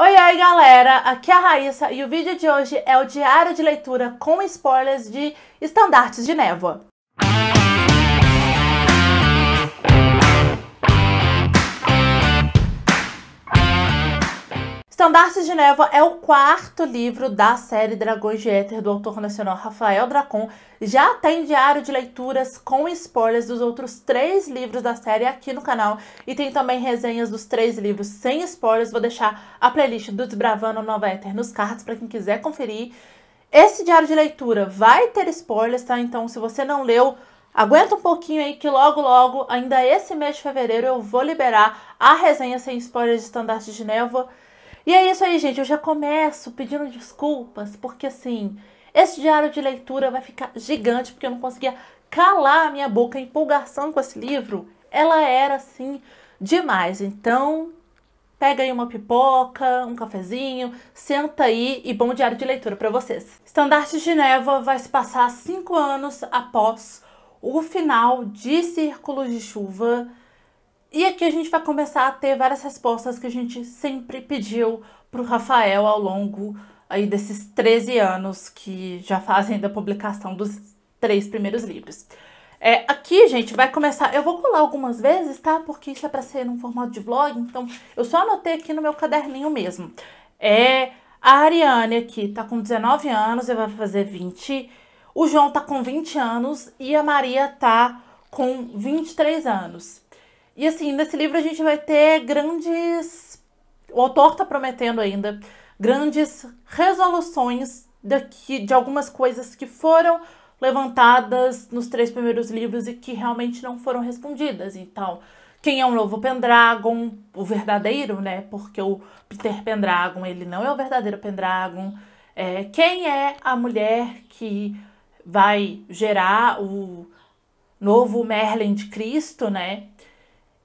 Oi, oi galera, aqui é a Raíssa e o vídeo de hoje é o diário de leitura com spoilers de Estandartes de Névoa. Estandarte de Neva é o quarto livro da série Dragões de Éter do autor nacional Rafael Dracon. Já tem diário de leituras com spoilers dos outros três livros da série aqui no canal e tem também resenhas dos três livros sem spoilers. Vou deixar a playlist do Desbravando Nova Éter nos cards para quem quiser conferir. Esse diário de leitura vai ter spoilers, tá? Então, se você não leu, Aguenta um pouquinho aí que logo logo, ainda esse mês de fevereiro, eu vou liberar a resenha sem spoilers de Estandarte de Neva. E é isso aí, gente. Eu já começo pedindo desculpas, porque assim, esse diário de leitura vai ficar gigante, porque eu não conseguia calar a minha boca. A empolgação com esse livro, ela era assim demais. Então, pega aí uma pipoca, um cafezinho, senta aí e bom diário de leitura para vocês. Estandarte de Neva vai se passar cinco anos após o final de Círculos de Chuva e aqui a gente vai começar a ter várias respostas que a gente sempre pediu para o Rafael ao longo aí desses 13 anos que já fazem da publicação dos três primeiros livros. É, aqui, gente, vai começar. Eu vou colar algumas vezes, tá? Porque isso é para ser num formato de vlog, então eu só anotei aqui no meu caderninho mesmo. É, a Ariane aqui tá com 19 anos e vai fazer 20. O João tá com 20 anos e a Maria tá com 23 anos. E assim, nesse livro a gente vai ter grandes. O autor está prometendo ainda grandes resoluções daqui, de algumas coisas que foram levantadas nos três primeiros livros e que realmente não foram respondidas. Então, quem é o novo Pendragon, o verdadeiro, né? Porque o Peter Pendragon, ele não é o verdadeiro Pendragon. É, quem é a mulher que vai gerar o novo Merlin de Cristo, né?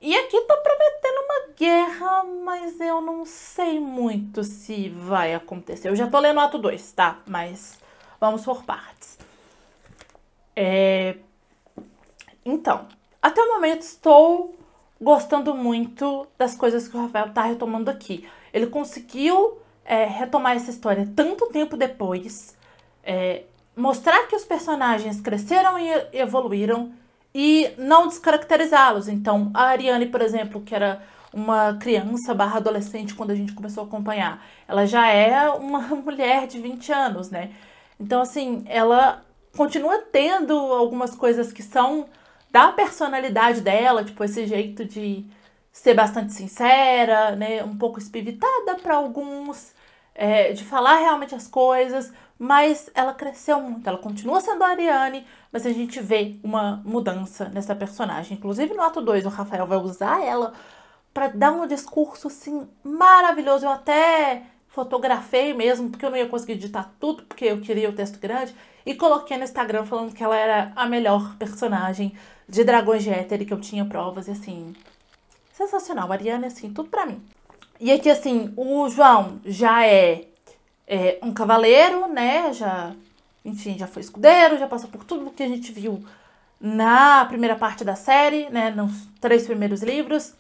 E aqui tá prometendo uma guerra, mas eu não sei muito se vai acontecer. Eu já tô lendo o ato 2, tá? Mas vamos por partes. É... Então, até o momento estou gostando muito das coisas que o Rafael tá retomando aqui. Ele conseguiu é, retomar essa história tanto tempo depois, é, mostrar que os personagens cresceram e evoluíram e não descaracterizá-los. Então, a Ariane, por exemplo, que era uma criança barra adolescente quando a gente começou a acompanhar, ela já é uma mulher de 20 anos, né? Então, assim, ela continua tendo algumas coisas que são da personalidade dela, tipo esse jeito de ser bastante sincera, né? Um pouco espivitada para alguns, é, de falar realmente as coisas, mas ela cresceu muito. Ela continua sendo a Ariane, mas a gente vê uma mudança nessa personagem. Inclusive no ato 2, o Rafael vai usar ela para dar um discurso assim maravilhoso. Eu até fotografei mesmo, porque eu não ia conseguir editar tudo, porque eu queria o texto grande, e coloquei no Instagram falando que ela era a melhor personagem de Dragões de Éter e que eu tinha provas, e assim. Sensacional, Ariane, assim, tudo pra mim. E aqui, assim, o João já é é, um cavaleiro, né? Já, enfim, já foi escudeiro, já passou por tudo que a gente viu na primeira parte da série, né? Nos três primeiros livros.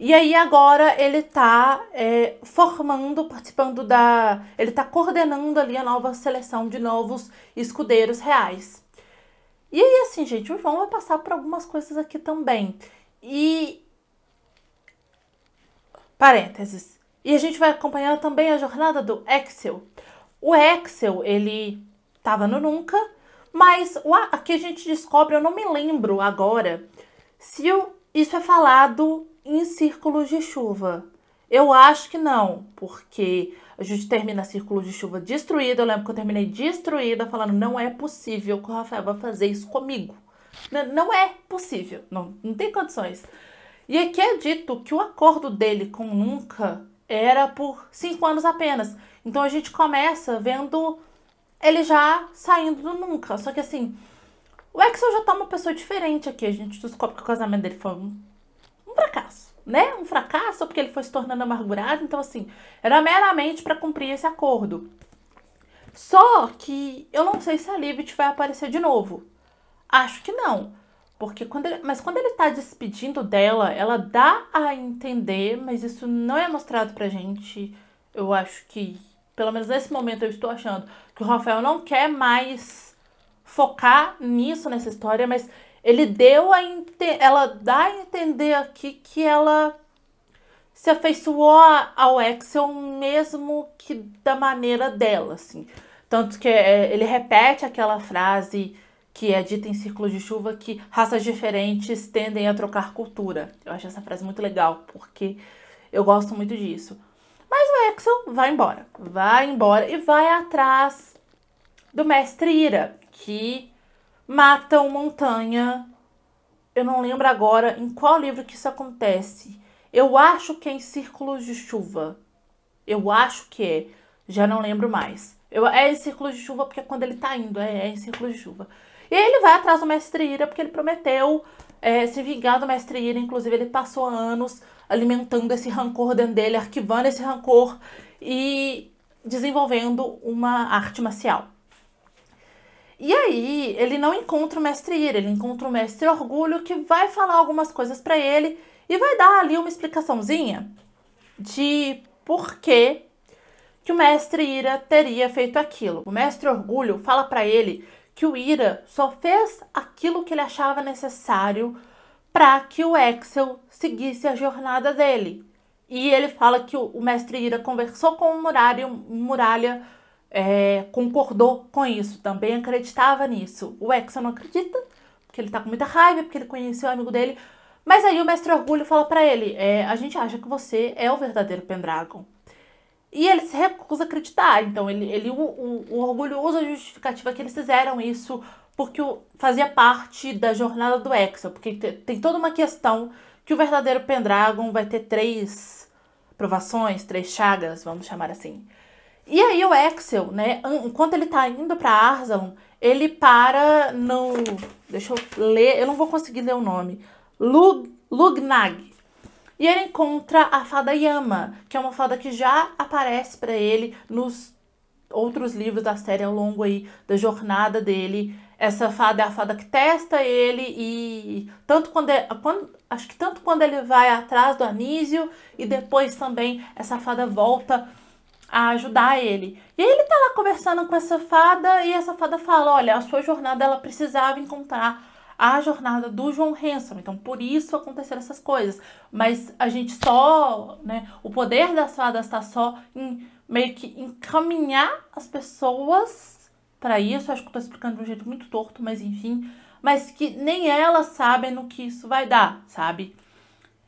E aí agora ele tá é, formando, participando da. Ele tá coordenando ali a nova seleção de novos escudeiros reais. E aí, assim, gente, o João vai passar por algumas coisas aqui também. E. Parênteses. E a gente vai acompanhar também a jornada do Axel. O Axel, ele estava no Nunca, mas o aqui a gente descobre, eu não me lembro agora, se isso é falado em círculos de chuva. Eu acho que não, porque a gente termina círculos de chuva destruída. Eu lembro que eu terminei destruída, falando: não é possível que o Rafael vai fazer isso comigo. Não, não é possível, não, não tem condições. E aqui é dito que o acordo dele com Nunca era por cinco anos apenas. Então a gente começa vendo ele já saindo do nunca. Só que assim, o Axel já tá uma pessoa diferente aqui. A gente descobre que o casamento dele foi um, um fracasso, né? Um fracasso porque ele foi se tornando amargurado. Então, assim, era meramente para cumprir esse acordo. Só que eu não sei se a Libet vai aparecer de novo. Acho que não. Porque quando ele, mas quando ele tá despedindo dela, ela dá a entender, mas isso não é mostrado pra gente. Eu acho que, pelo menos nesse momento, eu estou achando que o Rafael não quer mais focar nisso, nessa história, mas ele deu a ela dá a entender aqui que ela se afeiçoou ao Axel mesmo que da maneira dela, assim. Tanto que é, ele repete aquela frase que é dita em círculos de chuva que raças diferentes tendem a trocar cultura. Eu acho essa frase muito legal, porque eu gosto muito disso. Mas o Axel vai embora, vai embora e vai atrás do mestre Ira, que mata uma Montanha. Eu não lembro agora em qual livro que isso acontece. Eu acho que é em Círculos de Chuva. Eu acho que é. Já não lembro mais. Eu, é em Círculos de Chuva porque é quando ele tá indo. É, é em Círculos de Chuva. E aí ele vai atrás do mestre Ira, porque ele prometeu é, se vingar do mestre Ira. Inclusive, ele passou anos alimentando esse rancor dentro dele, arquivando esse rancor e desenvolvendo uma arte marcial. E aí, ele não encontra o mestre Ira, ele encontra o mestre Orgulho, que vai falar algumas coisas para ele e vai dar ali uma explicaçãozinha de por que, que o mestre Ira teria feito aquilo. O mestre Orgulho fala para ele que o Ira só fez aquilo que ele achava necessário para que o Axel seguisse a jornada dele. E ele fala que o mestre Ira conversou com o Muralha, o Muralha é, concordou com isso, também acreditava nisso. O Axel não acredita, porque ele tá com muita raiva, porque ele conheceu o amigo dele. Mas aí o mestre Orgulho fala para ele: é, A gente acha que você é o verdadeiro Pendragon. E ele se recusa a acreditar. Então, ele, ele o, o, o orgulho usa a justificativa que eles fizeram isso porque fazia parte da jornada do Exo. Porque tem toda uma questão que o verdadeiro Pendragon vai ter três provações, três chagas, vamos chamar assim. E aí o Axel, né, enquanto ele tá indo para Arzon, ele para no, deixa eu ler, eu não vou conseguir ler o nome. Lug, Lugnag. E ele encontra a fada Yama, que é uma fada que já aparece para ele nos outros livros da série ao longo aí da jornada dele. Essa fada é a fada que testa ele e tanto quando, é, quando acho que tanto quando ele vai atrás do Anísio e depois também essa fada volta a ajudar ele. E ele tá lá conversando com essa fada e essa fada fala: "Olha, a sua jornada ela precisava encontrar a jornada do João Hanson. Então, por isso aconteceram essas coisas. Mas a gente só, né? O poder das fadas está só em meio que encaminhar as pessoas para isso. Acho que eu tô explicando de um jeito muito torto, mas enfim. Mas que nem elas sabem no que isso vai dar, sabe?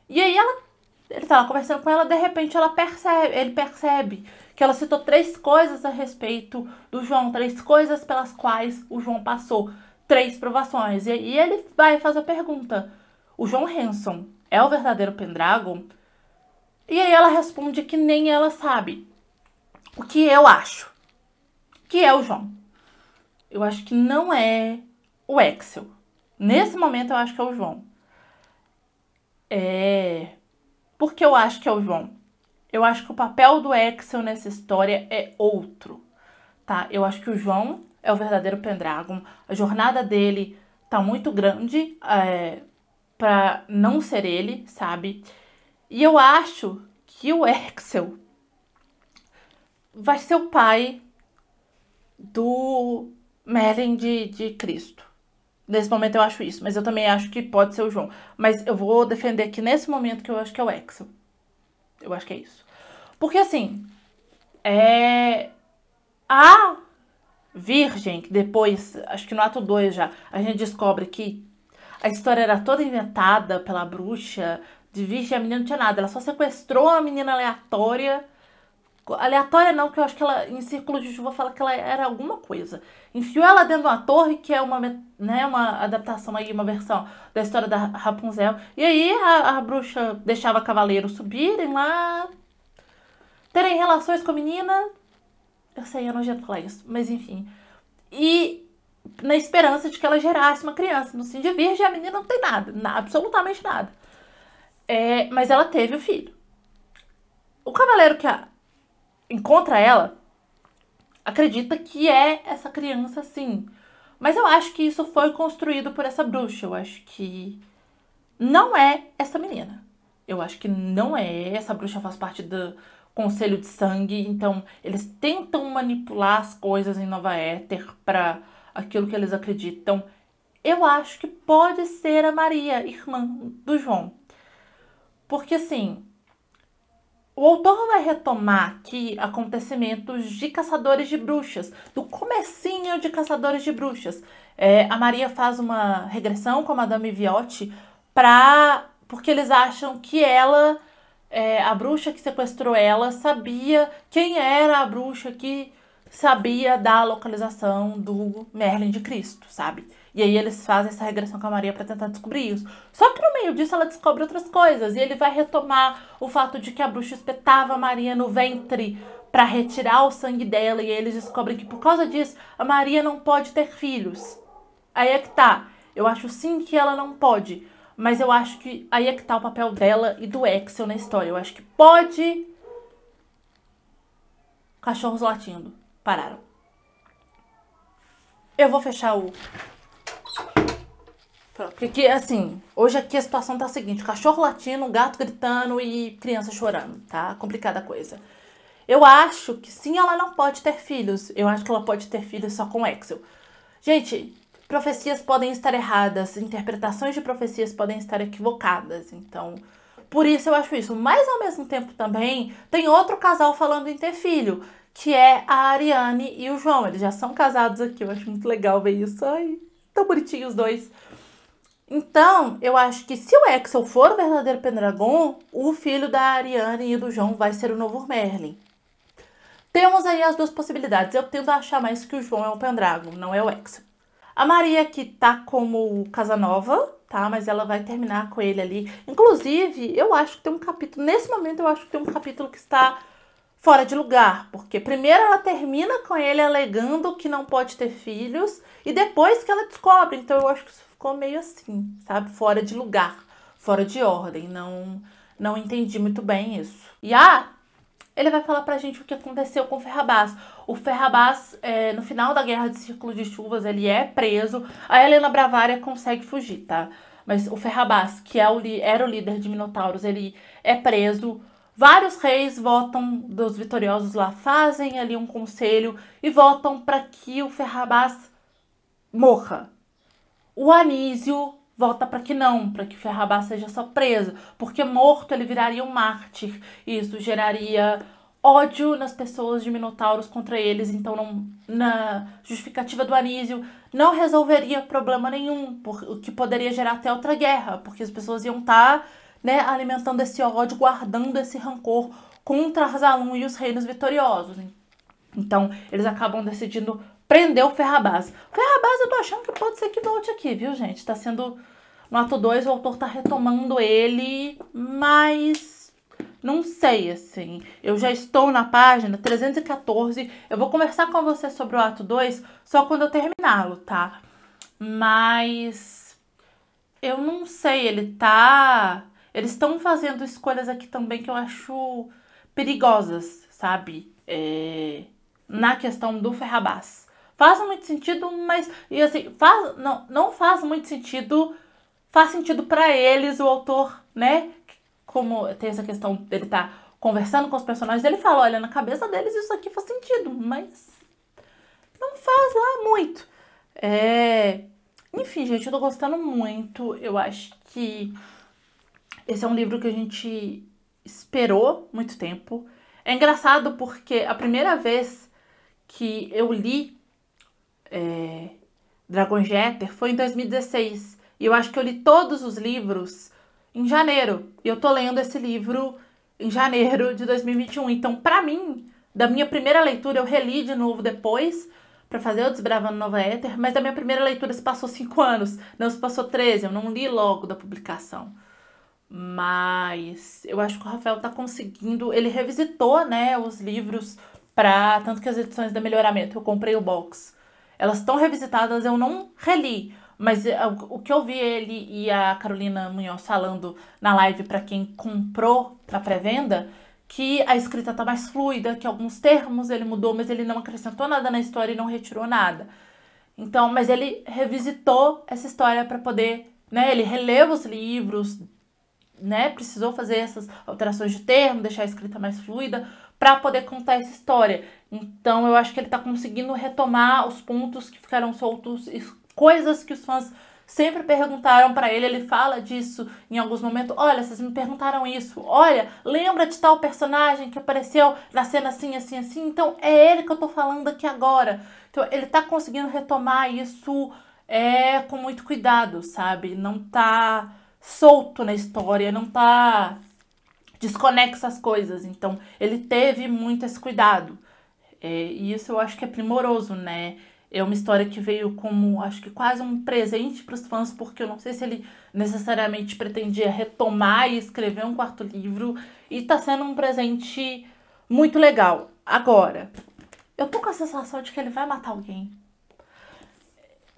E aí ela ele tá lá conversando com ela, de repente ela percebe, ele percebe que ela citou três coisas a respeito do João, três coisas pelas quais o João passou três provações. E, e ele vai fazer a pergunta: o João Hanson é o verdadeiro Pendragon? E aí ela responde que nem ela sabe. O que eu acho? Que é o João. Eu acho que não é o Excel. Nesse momento eu acho que é o João. É. porque eu acho que é o João? Eu acho que o papel do Excel nessa história é outro, tá? Eu acho que o João é o verdadeiro Pendragon. A jornada dele tá muito grande é, para não ser ele, sabe? E eu acho que o Axel vai ser o pai do Merlin de, de Cristo. Nesse momento eu acho isso, mas eu também acho que pode ser o João. Mas eu vou defender aqui nesse momento que eu acho que é o Axel. Eu acho que é isso. Porque assim, é. Há virgem, que depois, acho que no ato 2 já, a gente descobre que a história era toda inventada pela bruxa, de virgem a menina não tinha nada, ela só sequestrou a menina aleatória. Aleatória não, que eu acho que ela, em Círculo de Chuva, fala que ela era alguma coisa. Enfiou ela dentro de uma torre, que é uma, né, uma adaptação aí, uma versão da história da Rapunzel. E aí a, a bruxa deixava cavaleiros subirem lá, terem relações com a menina, eu sei, eu não nojento falar isso, mas enfim. E na esperança de que ela gerasse uma criança. No signo de virgem, a menina não tem nada, nada absolutamente nada. É, mas ela teve o filho. O cavaleiro que a, encontra ela acredita que é essa criança, sim. Mas eu acho que isso foi construído por essa bruxa. Eu acho que não é essa menina. Eu acho que não é. Essa bruxa faz parte do, conselho de sangue. Então, eles tentam manipular as coisas em Nova Éter para aquilo que eles acreditam. Eu acho que pode ser a Maria, irmã do João. Porque assim, o autor vai retomar aqui acontecimentos de caçadores de bruxas, do comecinho de caçadores de bruxas. É, a Maria faz uma regressão com a Madame Viotti para porque eles acham que ela é, a bruxa que sequestrou ela sabia quem era a bruxa que sabia da localização do Merlin de Cristo, sabe? E aí eles fazem essa regressão com a Maria para tentar descobrir isso. Só que no meio disso ela descobre outras coisas e ele vai retomar o fato de que a bruxa espetava a Maria no ventre para retirar o sangue dela e eles descobrem que por causa disso a Maria não pode ter filhos. Aí é que tá. Eu acho sim que ela não pode, mas eu acho que aí é que tá o papel dela e do Axel na história. Eu acho que pode. Cachorros latindo. Pararam. Eu vou fechar o. Pronto. Porque, assim, hoje aqui a situação tá a seguinte: cachorro latindo, gato gritando e criança chorando, tá? Complicada coisa. Eu acho que sim, ela não pode ter filhos. Eu acho que ela pode ter filhos só com Axel. Gente, profecias podem estar erradas, interpretações de profecias podem estar equivocadas. Então, por isso eu acho isso. Mas ao mesmo tempo também tem outro casal falando em ter filho, que é a Ariane e o João. Eles já são casados aqui, eu acho muito legal ver isso. Ai, tão bonitinhos os dois. Então, eu acho que se o Axel for o verdadeiro Pendragon, o filho da Ariane e do João vai ser o novo Merlin. Temos aí as duas possibilidades. Eu tento achar mais que o João é o Pendragon, não é o Axel. A Maria que tá como Casanova, tá? Mas ela vai terminar com ele ali. Inclusive, eu acho que tem um capítulo. Nesse momento, eu acho que tem um capítulo que está fora de lugar. Porque primeiro ela termina com ele alegando que não pode ter filhos. E depois que ela descobre. Então eu acho que isso ficou meio assim, sabe? Fora de lugar, fora de ordem. Não, não entendi muito bem isso. E ah, ele vai falar pra gente o que aconteceu com Ferrabás. O Ferrabás, é, no final da Guerra de Círculo de Chuvas, ele é preso. A Helena Bravária consegue fugir, tá? Mas o Ferrabás, que é o era o líder de Minotauros, ele é preso. Vários reis votam dos vitoriosos lá, fazem ali um conselho e votam para que o Ferrabás morra. O Anísio vota para que não, para que o Ferrabás seja só preso, porque morto ele viraria um mártir. e Isso geraria ódio nas pessoas de Minotauros contra eles, então não, na justificativa do Anísio não resolveria problema nenhum, por, o que poderia gerar até outra guerra, porque as pessoas iam estar tá, né, alimentando esse ódio, guardando esse rancor contra Arzalum e os reinos vitoriosos. Então eles acabam decidindo prender o Ferrabás. O Ferrabás eu tô achando que pode ser que volte aqui, viu gente? Tá sendo... No ato 2 o autor tá retomando ele, mas não sei, assim. Eu já estou na página 314. Eu vou conversar com você sobre o ato 2 só quando eu terminá-lo, tá? Mas. Eu não sei, ele tá. Eles estão fazendo escolhas aqui também que eu acho perigosas, sabe? É... Na questão do Ferrabás. Faz muito sentido, mas. E assim, faz... não, não faz muito sentido. Faz sentido para eles, o autor, né? como tem essa questão dele estar tá conversando com os personagens, ele fala, olha, na cabeça deles isso aqui faz sentido, mas não faz lá muito. É... Enfim, gente, eu tô gostando muito. Eu acho que esse é um livro que a gente esperou muito tempo. É engraçado porque a primeira vez que eu li é, Dragon Jeter foi em 2016. E eu acho que eu li todos os livros em janeiro. E eu tô lendo esse livro em janeiro de 2021. Então, para mim, da minha primeira leitura, eu reli de novo depois para fazer o Desbravando Nova Éter, mas da minha primeira leitura se passou 5 anos, não se passou 13, eu não li logo da publicação. Mas eu acho que o Rafael tá conseguindo, ele revisitou, né, os livros para tanto que as edições da Melhoramento, eu comprei o box. Elas estão revisitadas, eu não reli, mas eh, o que eu vi ele e a Carolina Munhoz falando na live para quem comprou na pré-venda, que a escrita tá mais fluida, que alguns termos ele mudou, mas ele não acrescentou nada na história e não retirou nada. Então, mas ele revisitou essa história para poder, né, ele releu os livros, né, precisou fazer essas alterações de termo, deixar a escrita mais fluida, para poder contar essa história. Então eu acho que ele está conseguindo retomar os pontos que ficaram soltos coisas que os fãs sempre perguntaram para ele, ele fala disso em alguns momentos. Olha, vocês me perguntaram isso. Olha, lembra de tal personagem que apareceu na cena assim, assim, assim? Então é ele que eu tô falando aqui agora. Então ele tá conseguindo retomar isso é com muito cuidado, sabe? Não tá solto na história, não tá desconexo as coisas. Então ele teve muito esse cuidado. É, e isso eu acho que é primoroso, né? É uma história que veio como, acho que quase um presente para os fãs, porque eu não sei se ele necessariamente pretendia retomar e escrever um quarto livro, e está sendo um presente muito legal. Agora, eu tô com a sensação de que ele vai matar alguém.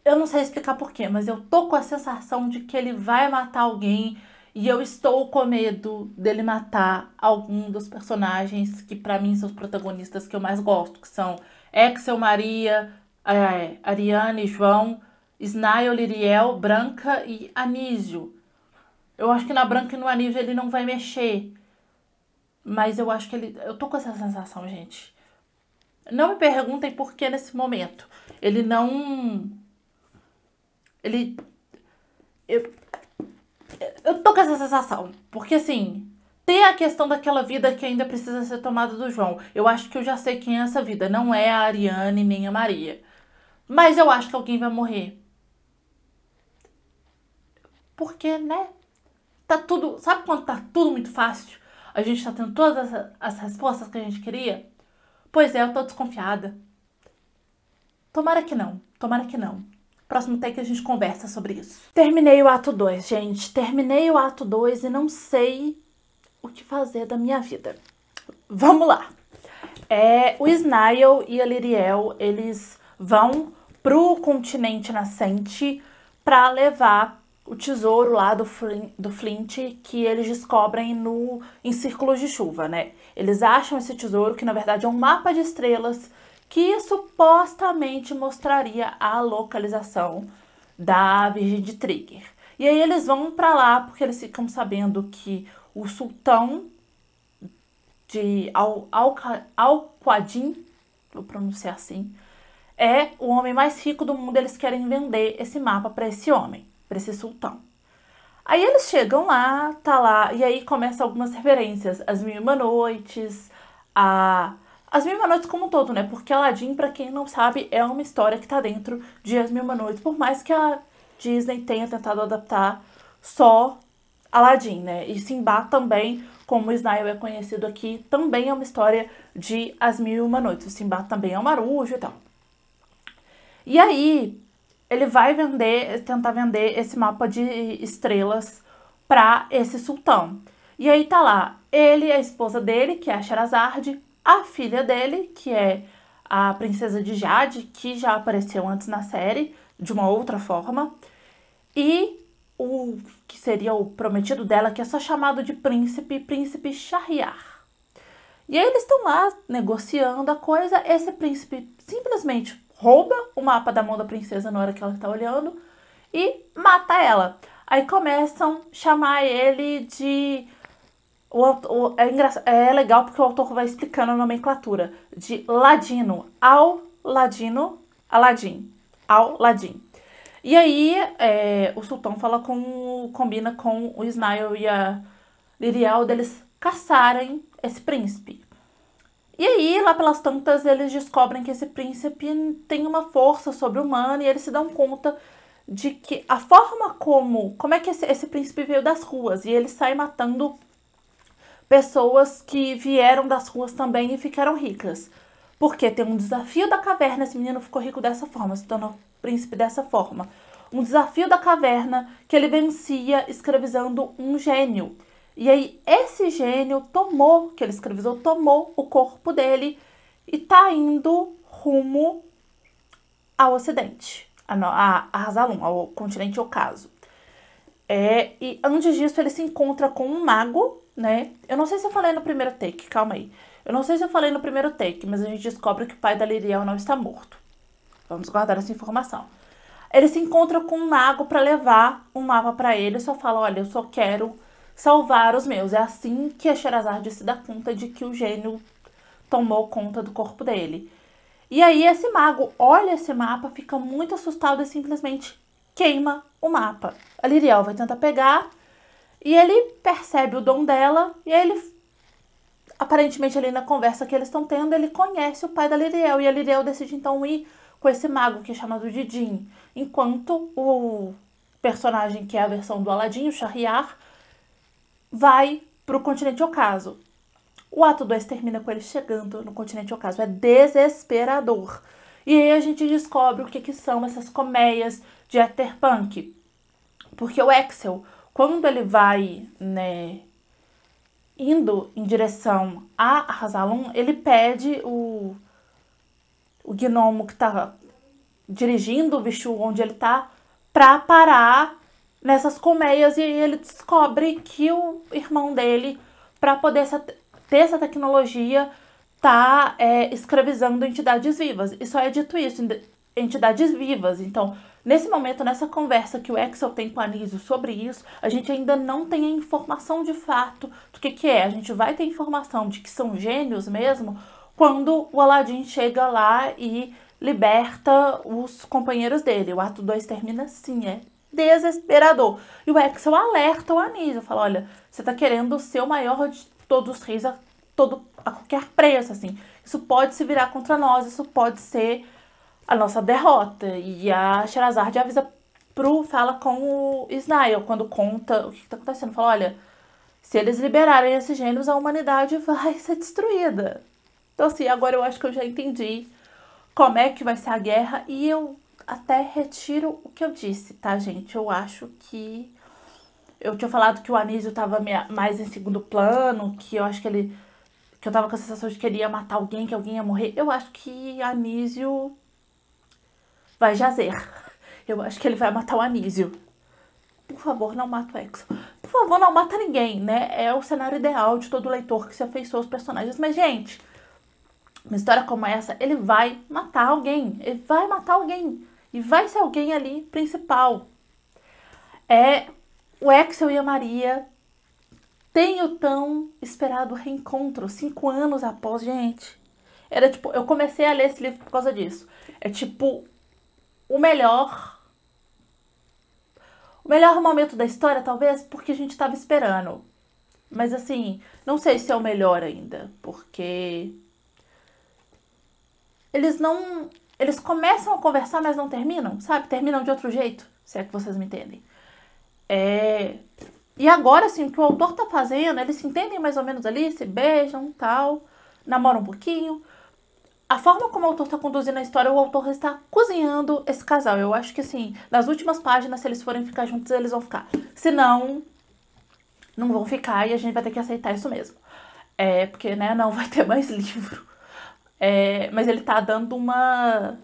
Eu não sei explicar porquê, mas eu tô com a sensação de que ele vai matar alguém e eu estou com medo dele matar algum dos personagens que para mim são os protagonistas que eu mais gosto, que são Axel Maria, é, Ariane, João, Snail, Liriel, Branca e Anísio. Eu acho que na Branca e no Anísio ele não vai mexer. Mas eu acho que ele. Eu tô com essa sensação, gente. Não me perguntem por que nesse momento. Ele não. Ele. Eu, eu tô com essa sensação. Porque assim. Tem a questão daquela vida que ainda precisa ser tomada do João. Eu acho que eu já sei quem é essa vida. Não é a Ariane nem a Maria. Mas eu acho que alguém vai morrer. Porque, né? Tá tudo. Sabe quando tá tudo muito fácil? A gente tá tendo todas as respostas que a gente queria? Pois é, eu tô desconfiada. Tomara que não, tomara que não. Próximo take a gente conversa sobre isso. Terminei o ato 2, gente. Terminei o ato 2 e não sei o que fazer da minha vida. Vamos lá. É, o Snail e a Liriel, eles vão pro continente nascente para levar o tesouro lá do, do Flint que eles descobrem no em círculos de chuva, né? Eles acham esse tesouro que na verdade é um mapa de estrelas que supostamente mostraria a localização da Virgem de Trigger. E aí eles vão para lá porque eles ficam sabendo que o sultão de Al Alquadin, al vou pronunciar assim, é o homem mais rico do mundo, eles querem vender esse mapa para esse homem, para esse sultão. Aí eles chegam lá, tá lá, e aí começam algumas referências, as Mil e Uma Noites, a... As Mil e Uma Noites como um todo, né? Porque Aladdin, para quem não sabe, é uma história que tá dentro de As Mil e Uma Noites, por mais que a Disney tenha tentado adaptar só Aladdin, né? E Simba também, como o Snail é conhecido aqui, também é uma história de As Mil e Uma Noites. O Simba também é um marujo e tal. E aí, ele vai vender, tentar vender esse mapa de estrelas para esse sultão. E aí tá lá, ele, a esposa dele, que é a Sherazade, a filha dele, que é a princesa de Jade, que já apareceu antes na série, de uma outra forma, e o que seria o prometido dela, que é só chamado de príncipe, príncipe Shahriar. E aí eles estão lá negociando a coisa, esse príncipe simplesmente rouba o mapa da mão da princesa na hora que ela tá olhando e mata ela. Aí começam a chamar ele de. O, é, engraçado é legal porque o autor vai explicando a nomenclatura. De Ladino ao Ladino, Aladim. Ao Ladim. E aí é, o Sultão fala com. combina com o Ismael e a Lirial deles caçarem esse príncipe. E aí, lá pelas tantas, eles descobrem que esse príncipe tem uma força sobre-humana e eles se dão conta de que a forma como. Como é que esse, esse príncipe veio das ruas e ele sai matando pessoas que vieram das ruas também e ficaram ricas. Porque tem um desafio da caverna, esse menino ficou rico dessa forma, se tornou príncipe dessa forma. Um desafio da caverna que ele vencia escravizando um gênio. E aí esse gênio tomou, que ele escravizou, tomou o corpo dele e tá indo rumo ao ocidente, a, a, a Hazalum, ao continente ocaso. É, e antes disso ele se encontra com um mago, né? Eu não sei se eu falei no primeiro take, calma aí. Eu não sei se eu falei no primeiro take, mas a gente descobre que o pai da Liriel não está morto. Vamos guardar essa informação. Ele se encontra com um mago para levar um mapa para ele, só fala: "Olha, eu só quero salvar os meus. É assim que a Sherazade se dá conta de que o gênio tomou conta do corpo dele. E aí esse mago olha esse mapa, fica muito assustado e simplesmente queima o mapa. A Liriel vai tentar pegar e ele percebe o dom dela e ele aparentemente ali na conversa que eles estão tendo, ele conhece o pai da Liriel e a Liriel decide então ir com esse mago que é chamado de Jin, enquanto o personagem que é a versão do Aladim, o Charriar, vai para o continente ocaso. O ato 2 termina com ele chegando no continente ocaso. É desesperador. E aí a gente descobre o que, que são essas colmeias de Etherpunk. Porque o Axel, quando ele vai, né, indo em direção a Hazalum, ele pede o, o gnomo que está dirigindo o bicho onde ele está para parar nessas colmeias e aí ele descobre que o irmão dele, para poder essa, ter essa tecnologia, tá é, escravizando entidades vivas. E só é dito isso, entidades vivas. Então, nesse momento, nessa conversa que o Axel tem com a sobre isso, a gente ainda não tem a informação de fato do que, que é. A gente vai ter informação de que são gênios mesmo quando o Aladdin chega lá e liberta os companheiros dele. O ato 2 termina assim, é desesperador. E o Axel alerta o Anísio, fala, olha, você está querendo ser o maior de todos os reis a, todo, a qualquer preço, assim. Isso pode se virar contra nós, isso pode ser a nossa derrota. E a Sherazade avisa pro, fala com o Isnael, quando conta o que está acontecendo, fala, olha, se eles liberarem esses gênios, a humanidade vai ser destruída. Então, assim, agora eu acho que eu já entendi como é que vai ser a guerra e eu até retiro o que eu disse, tá, gente? Eu acho que. Eu tinha falado que o Anísio tava mais em segundo plano, que eu acho que ele. que eu tava com a sensação de que ele ia matar alguém, que alguém ia morrer. Eu acho que Anísio vai jazer. Eu acho que ele vai matar o Anísio. Por favor, não mata o Exo. Por favor, não mata ninguém, né? É o cenário ideal de todo leitor que se afeiçoa aos personagens. Mas, gente, uma história como essa, ele vai matar alguém. Ele vai matar alguém. E vai ser alguém ali principal. É o Axel e a Maria tenho o tão esperado reencontro, cinco anos após, gente. Era tipo, eu comecei a ler esse livro por causa disso. É tipo, o melhor. O melhor momento da história, talvez, porque a gente estava esperando. Mas assim, não sei se é o melhor ainda, porque. Eles não eles começam a conversar, mas não terminam, sabe? Terminam de outro jeito, se é que vocês me entendem. É... E agora, assim, o que o autor tá fazendo, eles se entendem mais ou menos ali, se beijam, tal, namoram um pouquinho. A forma como o autor tá conduzindo a história, o autor está cozinhando esse casal. Eu acho que, assim, nas últimas páginas, se eles forem ficar juntos, eles vão ficar. Se não, não vão ficar e a gente vai ter que aceitar isso mesmo. É, porque, né, não vai ter mais livro. É, mas ele tá dando uma.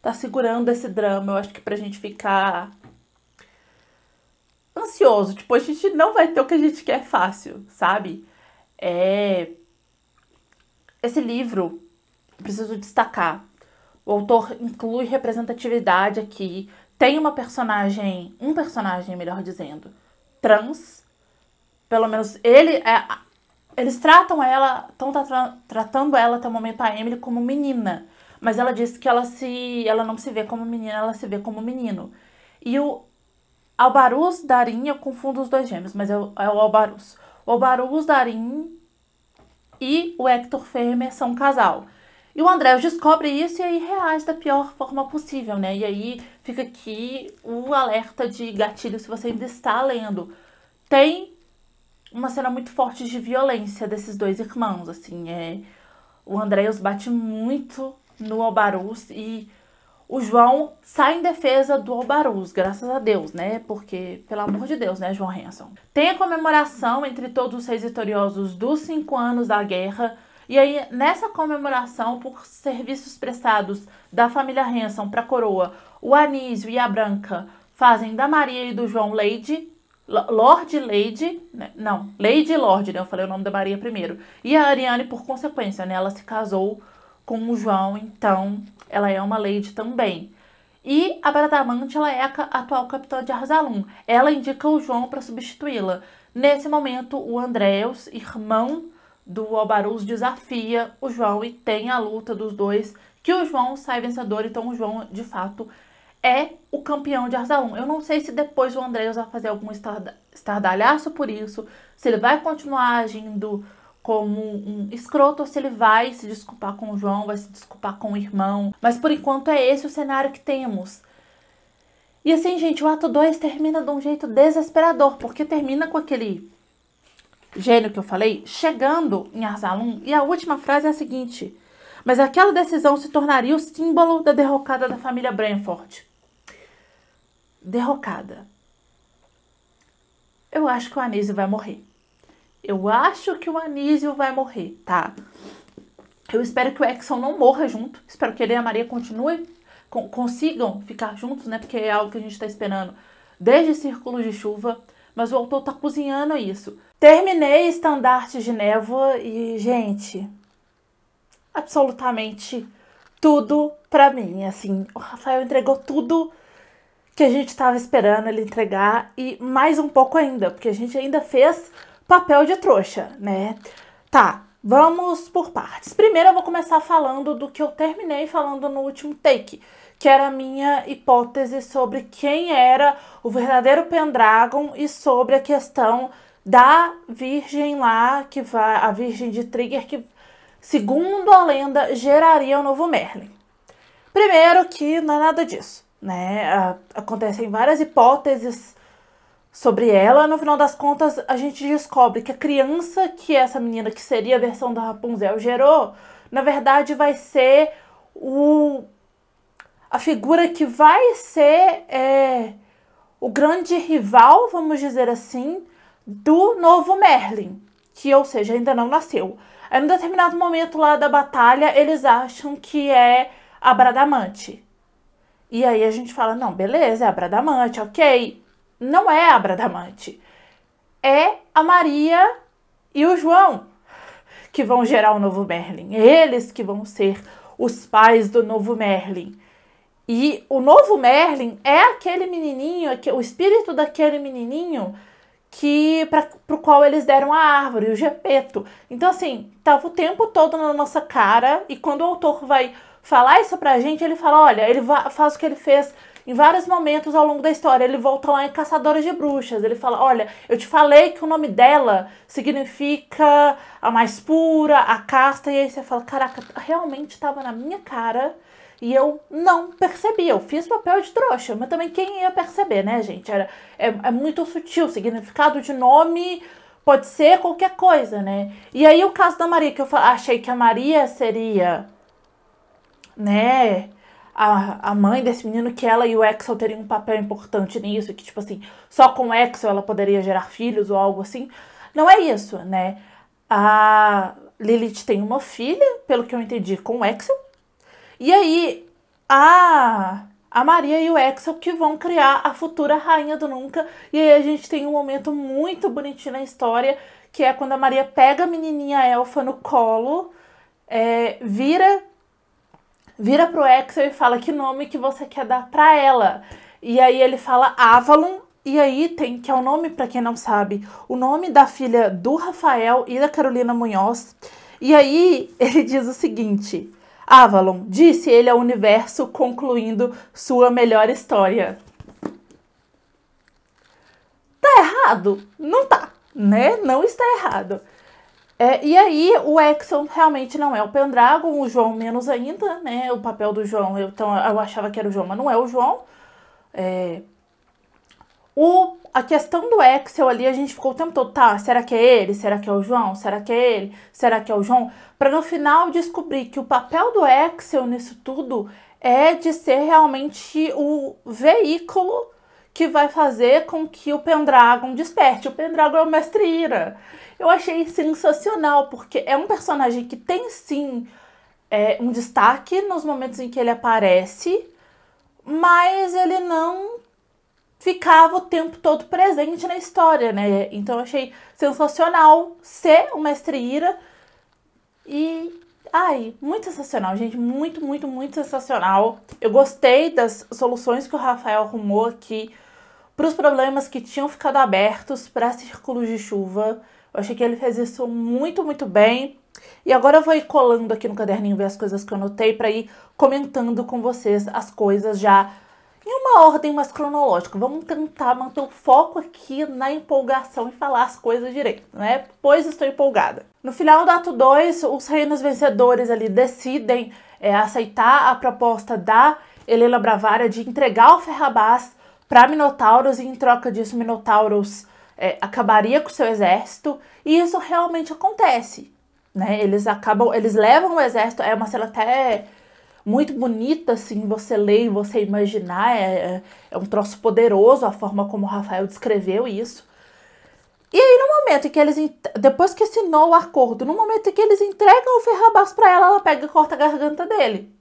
tá segurando esse drama, eu acho que pra gente ficar ansioso. Tipo, a gente não vai ter o que a gente quer fácil, sabe? É... Esse livro, preciso destacar. O autor inclui representatividade aqui. Tem uma personagem, um personagem, melhor dizendo, trans. Pelo menos ele é eles tratam ela, estão tra tratando ela até o momento a Emily como menina, mas ela disse que ela se, ela não se vê como menina, ela se vê como menino. E o Albarus Darim, eu confundo os dois gêmeos, mas é o, é o Albarus. O Albarus Darim e o Hector Fermer são um casal. E o André descobre isso e aí reage da pior forma possível, né? E aí fica aqui o alerta de gatilho se você ainda está lendo. Tem uma cena muito forte de violência desses dois irmãos, assim, é o Andréus bate muito no Albarus e o João sai em defesa do Albarus, graças a Deus, né? Porque, pelo amor de Deus, né, João Hanson? Tem a comemoração entre todos os seis vitoriosos dos cinco anos da guerra. E aí, nessa comemoração, por serviços prestados da família Hanson para a coroa, o Anísio e a Branca fazem da Maria e do João Leide Lord Lady, né? não, Lady e Lord, né? Eu falei o nome da Maria primeiro. E a Ariane, por consequência, né? Ela se casou com o João, então ela é uma Lady também. E a Bradamante, ela é a atual capitã de Arzalum. Ela indica o João para substituí-la. Nesse momento, o Andréus, irmão do Albarus, desafia o João e tem a luta dos dois, que o João sai vencedor, então o João, de fato, é o campeão de Arzaun. Eu não sei se depois o André vai fazer algum estardalhaço por isso, se ele vai continuar agindo como um escroto ou se ele vai se desculpar com o João, vai se desculpar com o irmão. Mas por enquanto é esse o cenário que temos. E assim, gente, o ato 2 termina de um jeito desesperador, porque termina com aquele gênio que eu falei chegando em Arzalum e a última frase é a seguinte: Mas aquela decisão se tornaria o símbolo da derrocada da família Branford derrocada. Eu acho que o Anísio vai morrer. Eu acho que o Anísio vai morrer, tá? Eu espero que o Exxon não morra junto. Espero que ele e a Maria continuem, consigam ficar juntos, né? Porque é algo que a gente está esperando desde Círculo de Chuva. Mas o autor tá cozinhando isso. Terminei Estandarte de Névoa e, gente, absolutamente tudo para mim. Assim, o Rafael entregou tudo que a gente estava esperando ele entregar e mais um pouco ainda, porque a gente ainda fez papel de trouxa, né? Tá, vamos por partes. Primeiro eu vou começar falando do que eu terminei falando no último take, que era a minha hipótese sobre quem era o verdadeiro Pendragon e sobre a questão da virgem lá que vai a virgem de Trigger que segundo a lenda geraria o novo Merlin. Primeiro que não é nada disso. Né? Acontecem várias hipóteses sobre ela. No final das contas, a gente descobre que a criança que essa menina, que seria a versão da Rapunzel, gerou, na verdade vai ser o a figura que vai ser é, o grande rival, vamos dizer assim, do novo Merlin, que ou seja, ainda não nasceu. Aí, num determinado momento lá da batalha, eles acham que é a Bradamante, e aí a gente fala, não, beleza, é a Bradamante, ok. Não é a Bradamante. É a Maria e o João que vão gerar o novo Merlin. Eles que vão ser os pais do novo Merlin. E o novo Merlin é aquele menininho, o espírito daquele menininho que para o qual eles deram a árvore, o Gepeto. Então assim, tava o tempo todo na nossa cara e quando o autor vai falar isso pra gente, ele fala: olha, ele faz o que ele fez em vários momentos ao longo da história. Ele volta lá em Caçadora de Bruxas. Ele fala: Olha, eu te falei que o nome dela significa a mais pura, a casta. E aí você fala: Caraca, realmente estava na minha cara. E eu não percebi, eu fiz papel de trouxa, mas também quem ia perceber, né, gente? Era, é, é muito sutil, o significado de nome pode ser qualquer coisa, né? E aí o caso da Maria, que eu achei que a Maria seria né, a, a mãe desse menino que ela e o Axel teriam um papel importante nisso, que, tipo assim, só com o Axel ela poderia gerar filhos ou algo assim. Não é isso, né? A Lilith tem uma filha, pelo que eu entendi, com o Axel. E aí, a, a Maria e o Axel que vão criar a futura Rainha do Nunca. E aí a gente tem um momento muito bonitinho na história, que é quando a Maria pega a menininha elfa no colo, é, vira vira pro Axel e fala que nome que você quer dar pra ela. E aí ele fala Avalon, e aí tem que é o um nome para quem não sabe, o nome da filha do Rafael e da Carolina Munhoz. E aí ele diz o seguinte: Avalon, disse ele ao universo, concluindo sua melhor história. Tá errado? Não tá, né? Não está errado. É, e aí, o Exxon realmente não é o Pendragon, o João menos ainda, né? O papel do João, eu, então, eu achava que era o João, mas não é o João. É... O, a questão do Excel ali, a gente ficou o tempo todo, tá, será que é ele? Será que é o João? Será que é ele? Será que é o João? Para no final descobrir que o papel do Excel nisso tudo é de ser realmente o veículo que vai fazer com que o Pendragon desperte. O Pendragon é o Mestre Ira. Eu achei sensacional, porque é um personagem que tem sim é, um destaque nos momentos em que ele aparece, mas ele não ficava o tempo todo presente na história, né? Então eu achei sensacional ser o Mestre Ira. E Ai, muito sensacional, gente. Muito, muito, muito sensacional. Eu gostei das soluções que o Rafael arrumou aqui para os problemas que tinham ficado abertos para círculos de chuva. Eu achei que ele fez isso muito, muito bem. E agora eu vou ir colando aqui no caderninho ver as coisas que eu anotei para ir comentando com vocês as coisas já em uma ordem mais cronológica. Vamos tentar manter o foco aqui na empolgação e falar as coisas direito, né? Pois estou empolgada. No final do ato 2, os reinos vencedores ali decidem é, aceitar a proposta da Helena Bravara de entregar o Ferrabás para Minotauros e em troca disso Minotauros é, acabaria com seu exército e isso realmente acontece, né? Eles acabam, eles levam o exército, é uma cena até muito bonita assim, você ler e você imaginar, é, é, é um troço poderoso a forma como Rafael descreveu isso. E aí, no momento em que eles. Depois que assinou o acordo, no momento em que eles entregam o Ferrabás para ela, ela pega e corta a garganta dele.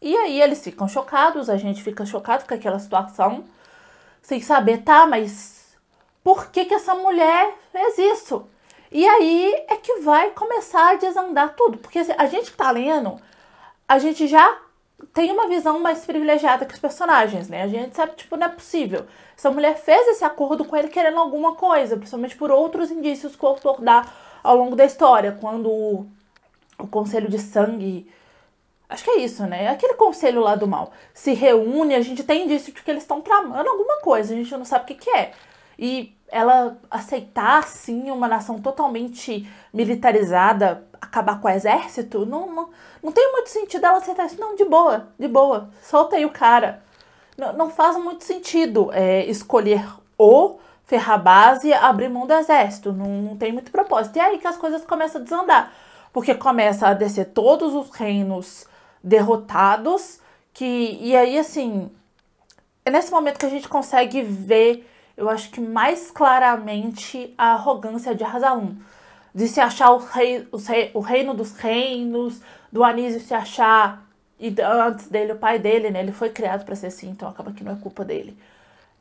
E aí eles ficam chocados, a gente fica chocado com aquela situação sem saber, tá, mas por que, que essa mulher fez isso? E aí é que vai começar a desandar tudo, porque assim, a gente que tá lendo, a gente já tem uma visão mais privilegiada que os personagens, né? A gente sabe, tipo, não é possível. Essa mulher fez esse acordo com ele querendo alguma coisa, principalmente por outros indícios que o autor dá ao longo da história, quando o conselho de sangue Acho que é isso, né? É aquele conselho lá do mal. Se reúne, a gente tem indício de que eles estão tramando alguma coisa, a gente não sabe o que, que é. E ela aceitar, sim, uma nação totalmente militarizada, acabar com o exército, não, não, não tem muito sentido ela aceitar isso. Não, de boa, de boa, solta aí o cara. Não, não faz muito sentido é, escolher o ferrar base e abrir mão do exército. Não, não tem muito propósito. E é aí que as coisas começam a desandar. Porque começa a descer todos os reinos derrotados, que e aí assim, é nesse momento que a gente consegue ver, eu acho que mais claramente a arrogância de Hazalum, de se achar o, rei, o, rei, o reino dos reinos, do Anísio se achar e antes dele o pai dele, né? Ele foi criado para ser assim, então acaba que não é culpa dele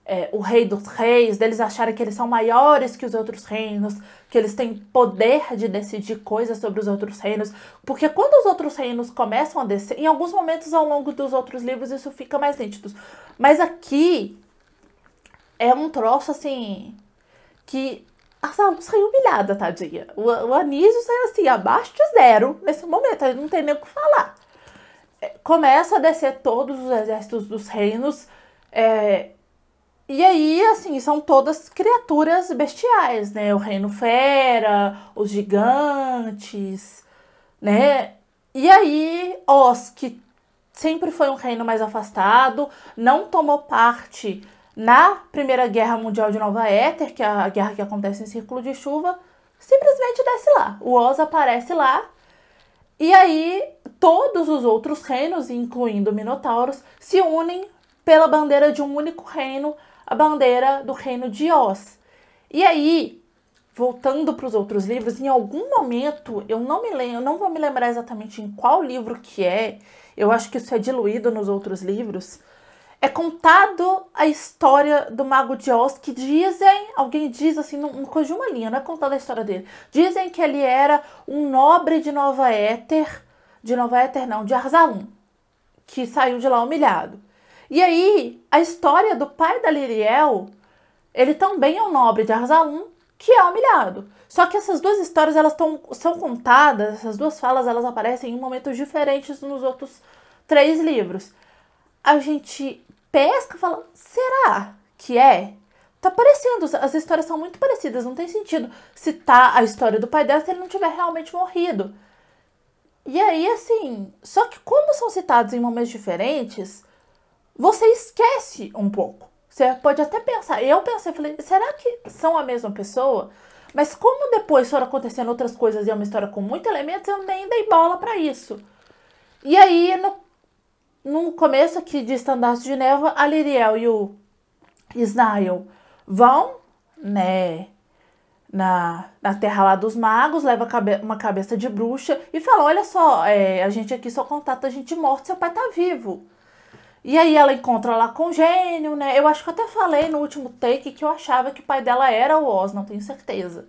é, o rei dos reis, deles acharem que eles são maiores que os outros reinos, que eles têm poder de decidir coisas sobre os outros reinos. Porque quando os outros reinos começam a descer, em alguns momentos ao longo dos outros livros isso fica mais nítido. Mas aqui é um troço assim que a Salmo saiu humilhada, tadinha. O, o Anísio saiu assim, abaixo de zero nesse momento, ele não tem nem o que falar. É, começa a descer todos os exércitos dos reinos. É, e aí, assim, são todas criaturas bestiais, né? O reino fera, os gigantes, né? E aí, Oz, que sempre foi um reino mais afastado, não tomou parte na Primeira Guerra Mundial de Nova Éter, que é a guerra que acontece em Círculo de Chuva, simplesmente desce lá. O Oz aparece lá. E aí, todos os outros reinos, incluindo Minotauros, se unem pela bandeira de um único reino a bandeira do reino de Oz. E aí, voltando para os outros livros, em algum momento, eu não me lembro, eu não vou me lembrar exatamente em qual livro que é, eu acho que isso é diluído nos outros livros. É contado a história do Mago de Oz que dizem, alguém diz assim, não coisa de uma linha, não é contada a história dele. Dizem que ele era um nobre de Nova Éter, de Nova Éter não, de Arzalum, que saiu de lá humilhado. E aí, a história do pai da Liriel, ele também é um nobre de Arzalum, que é humilhado. Só que essas duas histórias, elas tão, são contadas, essas duas falas, elas aparecem em momentos diferentes nos outros três livros. A gente pesca e fala, será que é? Tá parecendo, as histórias são muito parecidas, não tem sentido citar tá a história do pai dela se ele não tiver realmente morrido. E aí, assim, só que como são citados em momentos diferentes, você esquece um pouco. Você pode até pensar, eu pensei, falei, será que são a mesma pessoa? Mas como depois foram acontecendo outras coisas e é uma história com muitos elementos, eu nem dei bola para isso. E aí, no, no começo aqui de Estandarte de Neva, a Liriel e o Snail vão, né, na, na terra lá dos magos, leva cabe uma cabeça de bruxa e fala, olha só, é, a gente aqui só contata a gente morta, seu pai tá vivo. E aí ela encontra lá com o gênio, né? Eu acho que eu até falei no último take que eu achava que o pai dela era o Oz, não tenho certeza.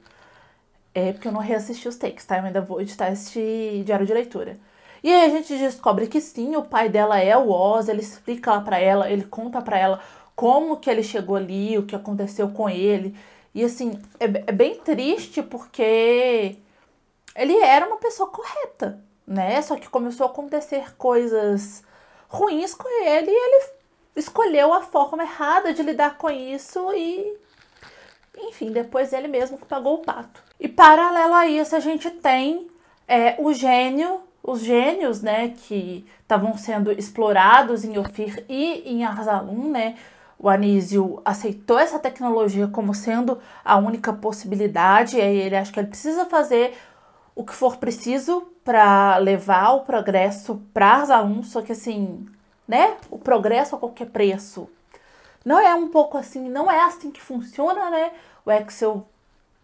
É porque eu não reassisti os takes, tá? Eu ainda vou editar este diário de leitura. E aí a gente descobre que sim, o pai dela é o Oz, ele explica lá pra ela, ele conta pra ela como que ele chegou ali, o que aconteceu com ele. E assim, é, é bem triste porque ele era uma pessoa correta, né? Só que começou a acontecer coisas ruins com ele e ele escolheu a forma errada de lidar com isso e. Enfim, depois ele mesmo que pagou o pato. E paralelo a isso, a gente tem é, o gênio, os gênios, né, que estavam sendo explorados em Ofir e em Arzalun, né? O Anísio aceitou essa tecnologia como sendo a única possibilidade, e aí ele acha que ele precisa fazer o que for preciso para levar o progresso para os alunos, só que assim, né? O progresso a qualquer preço. Não é um pouco assim, não é assim que funciona, né? O Excel,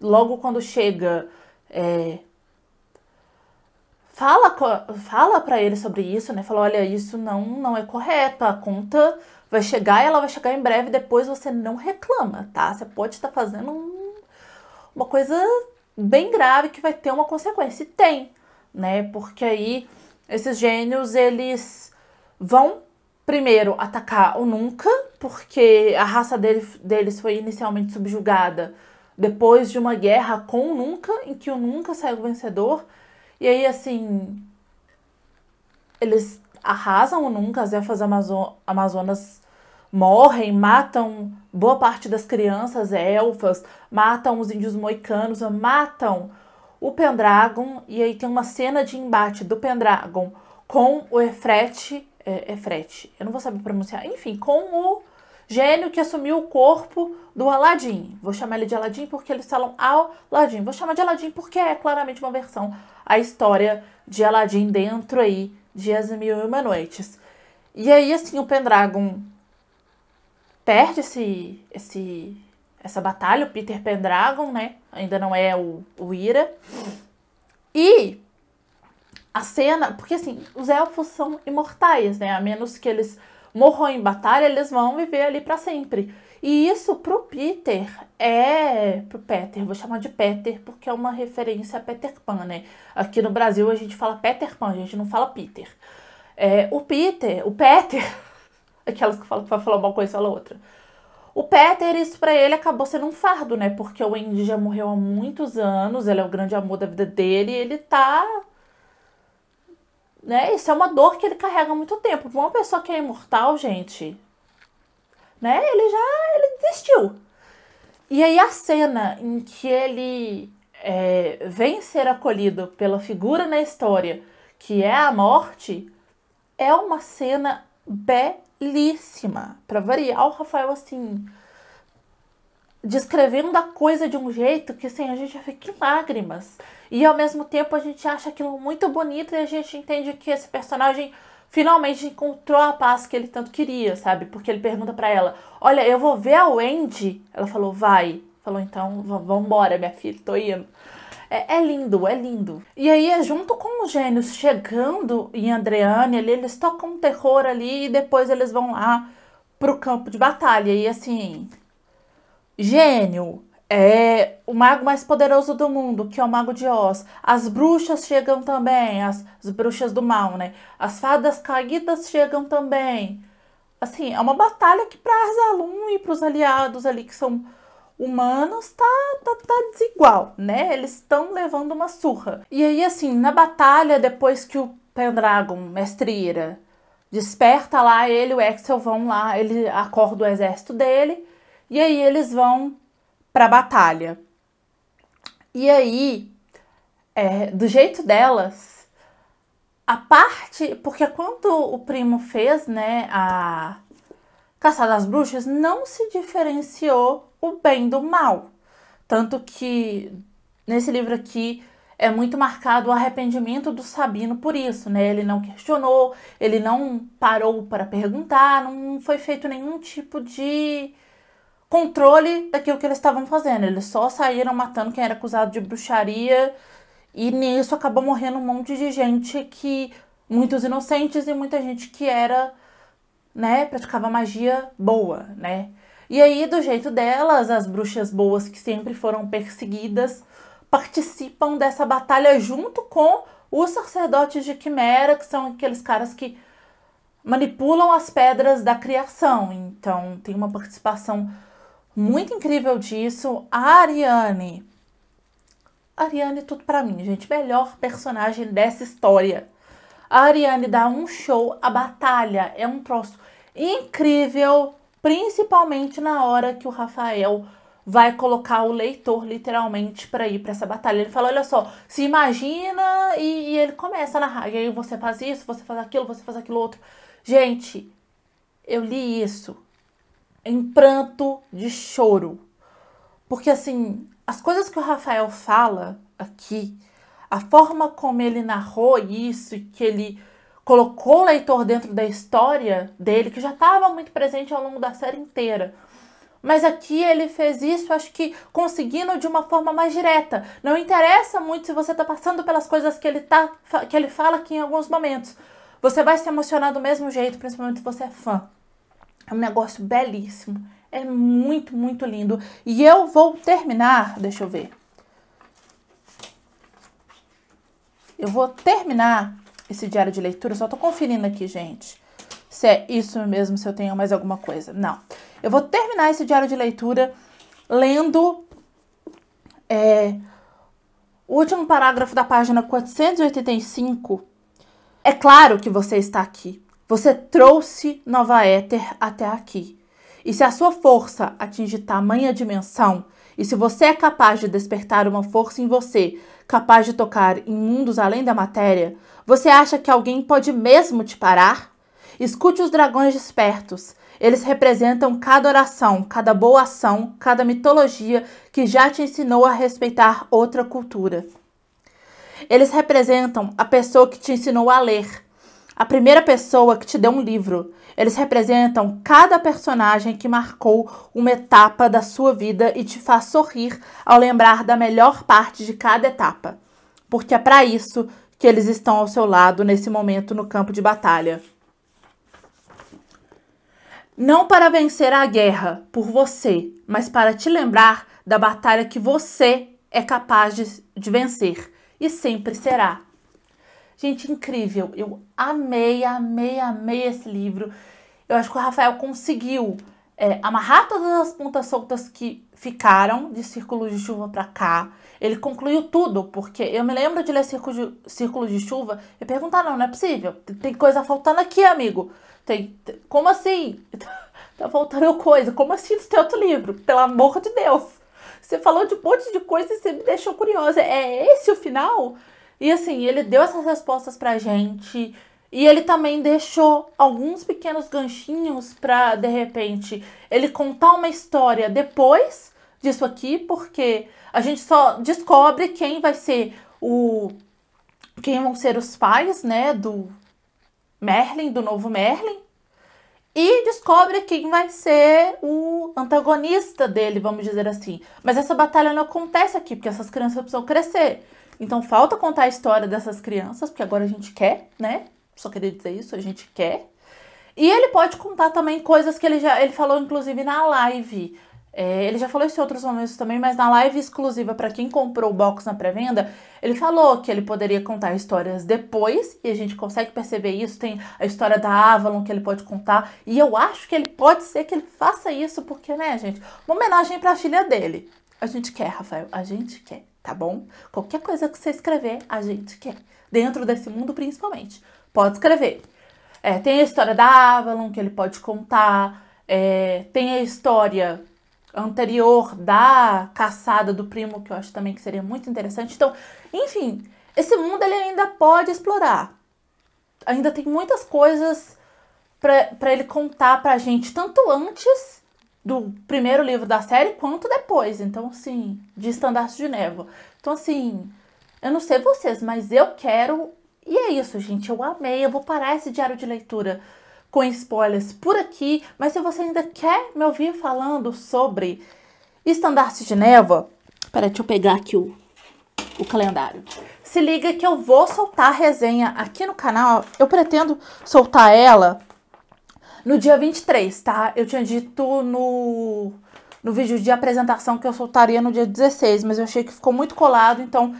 logo quando chega, é, fala fala para ele sobre isso, né? Fala, olha, isso não não é correto, a conta vai chegar, ela vai chegar em breve, depois você não reclama, tá? Você pode estar tá fazendo um, uma coisa bem grave que vai ter uma consequência. E tem né? Porque aí esses gênios eles vão primeiro atacar o Nunca, porque a raça dele, deles foi inicialmente subjugada depois de uma guerra com o Nunca, em que o Nunca saiu vencedor. E aí, assim, eles arrasam o Nunca, as elfas amazo amazonas morrem, matam boa parte das crianças elfas, matam os índios moicanos, matam o Pendragon, e aí tem uma cena de embate do Pendragon com o Efrete, é, Efrete, eu não vou saber pronunciar, enfim, com o gênio que assumiu o corpo do Aladim. Vou chamar ele de Aladim porque eles falam Aladim. Vou chamar de Aladim porque é claramente uma versão a história de Aladim dentro aí de As Mil e Uma Noites. E aí, assim, o Pendragon perde esse, esse essa batalha, o Peter Pendragon, né? Ainda não é o, o Ira. E a cena, porque assim, os elfos são imortais, né? A menos que eles morram em batalha, eles vão viver ali para sempre. E isso pro Peter é. Pro Peter, vou chamar de Peter porque é uma referência a Peter Pan, né? Aqui no Brasil a gente fala Peter Pan, a gente não fala Peter. É, o Peter, o Peter, aquelas que falam que vai falar uma coisa e fala outra. O Peter, isso para ele acabou sendo um fardo, né? Porque o Andy já morreu há muitos anos, ele é o grande amor da vida dele, e ele tá. Né? Isso é uma dor que ele carrega há muito tempo. Pra uma pessoa que é imortal, gente, né? Ele já ele desistiu. E aí a cena em que ele é, vem ser acolhido pela figura na história, que é a morte, é uma cena belíssima belíssima. Para variar, o Rafael, assim, descrevendo a coisa de um jeito que, assim, a gente já fica em lágrimas. E ao mesmo tempo a gente acha aquilo muito bonito e a gente entende que esse personagem finalmente encontrou a paz que ele tanto queria, sabe? Porque ele pergunta para ela: Olha, eu vou ver a Wendy. Ela falou: Vai. Falou: Então, vambora, minha filha, tô indo. É, é, lindo, é lindo. E aí é junto com os gênios chegando em Andreane ali, eles tocam um terror ali e depois eles vão lá pro campo de batalha. E assim, gênio é o mago mais poderoso do mundo, que é o mago de Oz. As bruxas chegam também, as, as bruxas do mal, né? As fadas caídas chegam também. Assim, é uma batalha que para Arzalum e para os aliados ali que são humanos tá, tá, tá desigual, né? Eles estão levando uma surra. E aí, assim, na batalha, depois que o Pendragon, mestre Ira, desperta lá, ele e o Axel vão lá, ele acorda o exército dele, e aí eles vão pra batalha. E aí, é, do jeito delas, a parte. Porque quando o primo fez, né, a Caçada das Bruxas, não se diferenciou o bem do mal. Tanto que nesse livro aqui é muito marcado o arrependimento do Sabino por isso, né? Ele não questionou, ele não parou para perguntar, não foi feito nenhum tipo de controle daquilo que eles estavam fazendo. Eles só saíram matando quem era acusado de bruxaria e nisso acabou morrendo um monte de gente que muitos inocentes e muita gente que era, né, praticava magia boa, né? E aí, do jeito delas, as bruxas boas que sempre foram perseguidas participam dessa batalha junto com os sacerdotes de Quimera, que são aqueles caras que manipulam as pedras da criação. Então, tem uma participação muito incrível disso. A Ariane. Ariane, tudo para mim, gente. Melhor personagem dessa história. A Ariane dá um show, a batalha é um troço incrível principalmente na hora que o Rafael vai colocar o leitor literalmente para ir para essa batalha. Ele fala: olha só, se imagina e, e, ele começa a narrar. E aí você faz isso, você faz aquilo, você faz aquilo outro. Gente, eu li isso em pranto de choro. Porque assim, as coisas que o Rafael fala aqui, a forma como ele narrou isso e que ele colocou o leitor dentro da história dele, que já estava muito presente ao longo da série inteira. Mas aqui ele fez isso, acho que conseguindo de uma forma mais direta. Não interessa muito se você está passando pelas coisas que ele, tá, que ele fala aqui em alguns momentos. Você vai se emocionar do mesmo jeito, principalmente se você é fã. É um negócio belíssimo. É muito, muito lindo. E eu vou terminar, deixa eu ver. Eu vou terminar esse diário de leitura. Só tô conferindo aqui, gente, se é isso mesmo, se eu tenho mais alguma coisa. Não. Eu vou terminar esse diário de leitura lendo é, o último parágrafo da página 485. É claro que você está aqui. Você trouxe Nova Éter até aqui. E se a sua força atinge tamanha dimensão, e se você é capaz de despertar uma força em você capaz de tocar em mundos além da matéria, você acha que alguém pode mesmo te parar? Escute os dragões despertos. Eles representam cada oração, cada boa ação, cada mitologia que já te ensinou a respeitar outra cultura. Eles representam a pessoa que te ensinou a ler, a primeira pessoa que te deu um livro. Eles representam cada personagem que marcou uma etapa da sua vida e te faz sorrir ao lembrar da melhor parte de cada etapa, porque é para isso que eles estão ao seu lado nesse momento no campo de batalha. Não para vencer a guerra por você, mas para te lembrar da batalha que você é capaz de, de vencer e sempre será. Gente, incrível. Eu amei, amei, amei esse livro. Eu acho que o Rafael conseguiu é, amarrar todas as pontas soltas que ficaram de Círculo de Chuva para cá. Ele concluiu tudo, porque eu me lembro de ler Círculo de, Círculo de Chuva e perguntar: não, não é possível. Tem coisa faltando aqui, amigo. Tem, tem como assim? tá faltando coisa. Como assim você tem outro livro? Pelo amor de Deus. Você falou de um monte de coisa e você me deixou curiosa. É esse o final? E assim, ele deu essas respostas pra gente. E ele também deixou alguns pequenos ganchinhos para de repente, ele contar uma história depois disso aqui, porque a gente só descobre quem vai ser o quem vão ser os pais, né, do Merlin, do novo Merlin, e descobre quem vai ser o antagonista dele, vamos dizer assim. Mas essa batalha não acontece aqui, porque essas crianças precisam crescer. Então falta contar a história dessas crianças, porque agora a gente quer, né? Só queria dizer isso, a gente quer. E ele pode contar também coisas que ele já ele falou, inclusive, na live. É, ele já falou isso em outros momentos também, mas na live exclusiva para quem comprou o box na pré-venda, ele falou que ele poderia contar histórias depois, e a gente consegue perceber isso. Tem a história da Avalon que ele pode contar, e eu acho que ele pode ser que ele faça isso, porque, né, gente? Uma homenagem para a filha dele. A gente quer, Rafael, a gente quer tá bom? Qualquer coisa que você escrever, a gente quer. Dentro desse mundo, principalmente. Pode escrever. É, tem a história da Avalon, que ele pode contar. É, tem a história anterior da caçada do primo, que eu acho também que seria muito interessante. Então, enfim, esse mundo ele ainda pode explorar. Ainda tem muitas coisas para ele contar pra gente, tanto antes do primeiro livro da série quanto depois. Então, assim, de Estandarte de Névoa. Então, assim, eu não sei vocês, mas eu quero. E é isso, gente. Eu amei. Eu vou parar esse diário de leitura com spoilers por aqui. Mas se você ainda quer me ouvir falando sobre Estandarte de Névoa. Peraí, deixa eu pegar aqui o, o calendário. Se liga que eu vou soltar a resenha aqui no canal. Eu pretendo soltar ela no dia 23, tá? Eu tinha dito no, no vídeo de apresentação que eu soltaria no dia 16, mas eu achei que ficou muito colado, então.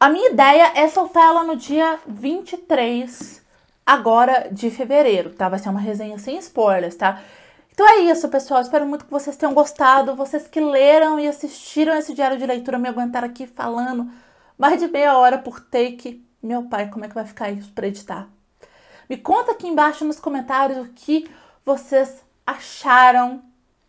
A minha ideia é soltar ela no dia 23, agora de fevereiro, tá? Vai ser uma resenha sem spoilers, tá? Então é isso, pessoal. Espero muito que vocês tenham gostado. Vocês que leram e assistiram esse diário de leitura me aguentaram aqui falando mais de meia hora por take. Meu pai, como é que vai ficar isso pra editar? Me conta aqui embaixo nos comentários o que vocês acharam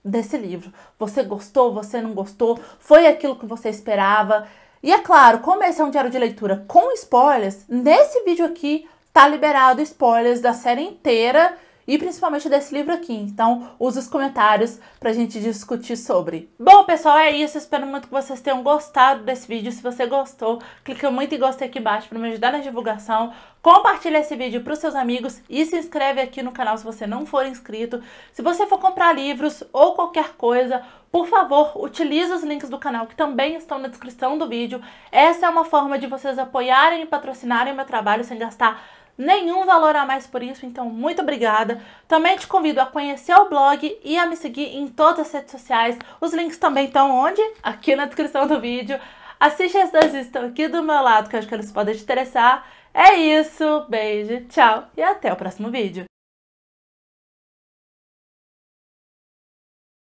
desse livro. Você gostou, você não gostou? Foi aquilo que você esperava? E é claro, como esse é um diário de leitura com spoilers, nesse vídeo aqui tá liberado spoilers da série inteira e principalmente desse livro aqui. Então, use os comentários pra gente discutir sobre. Bom, pessoal, é isso. Espero muito que vocês tenham gostado desse vídeo. Se você gostou, clica muito em gostei aqui embaixo para me ajudar na divulgação. compartilhe esse vídeo para os seus amigos e se inscreve aqui no canal se você não for inscrito. Se você for comprar livros ou qualquer coisa, por favor, utilize os links do canal que também estão na descrição do vídeo. Essa é uma forma de vocês apoiarem e patrocinarem meu trabalho sem gastar nenhum valor a mais por isso, então muito obrigada. Também te convido a conhecer o blog e a me seguir em todas as redes sociais. Os links também estão onde? Aqui na descrição do vídeo. Assiste as duas estão aqui do meu lado, que eu acho que eles podem te interessar. É isso, beijo, tchau e até o próximo vídeo.